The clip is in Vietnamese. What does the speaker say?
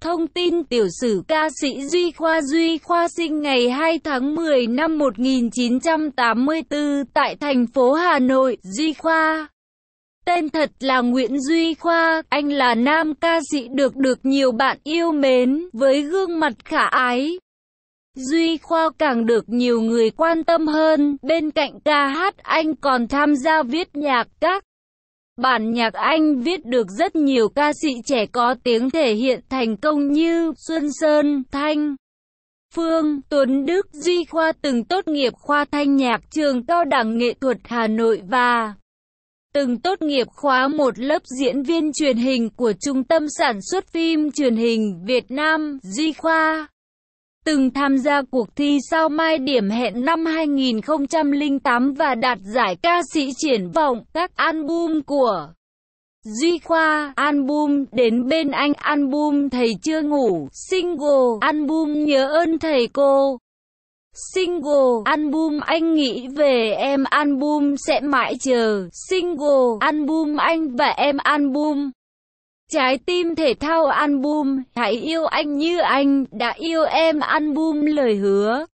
Thông tin tiểu sử ca sĩ Duy Khoa Duy Khoa sinh ngày 2 tháng 10 năm 1984 tại thành phố Hà Nội, Duy Khoa. Tên thật là Nguyễn Duy Khoa, anh là nam ca sĩ được được nhiều bạn yêu mến, với gương mặt khả ái. Duy Khoa càng được nhiều người quan tâm hơn, bên cạnh ca hát anh còn tham gia viết nhạc các Bản nhạc Anh viết được rất nhiều ca sĩ trẻ có tiếng thể hiện thành công như Xuân Sơn, Thanh, Phương, Tuấn Đức, Duy Khoa từng tốt nghiệp khoa thanh nhạc trường cao đẳng nghệ thuật Hà Nội và từng tốt nghiệp khóa một lớp diễn viên truyền hình của Trung tâm Sản xuất phim truyền hình Việt Nam, Duy Khoa từng tham gia cuộc thi sao mai điểm hẹn năm 2008 và đạt giải ca sĩ triển vọng các album của Duy Khoa, album Đến Bên Anh, album Thầy Chưa Ngủ, single, album Nhớ ơn Thầy Cô, single, album Anh Nghĩ Về Em, album Sẽ Mãi Chờ, single, album Anh và Em, album Trái tim thể thao album Hãy yêu anh như anh đã yêu em album lời hứa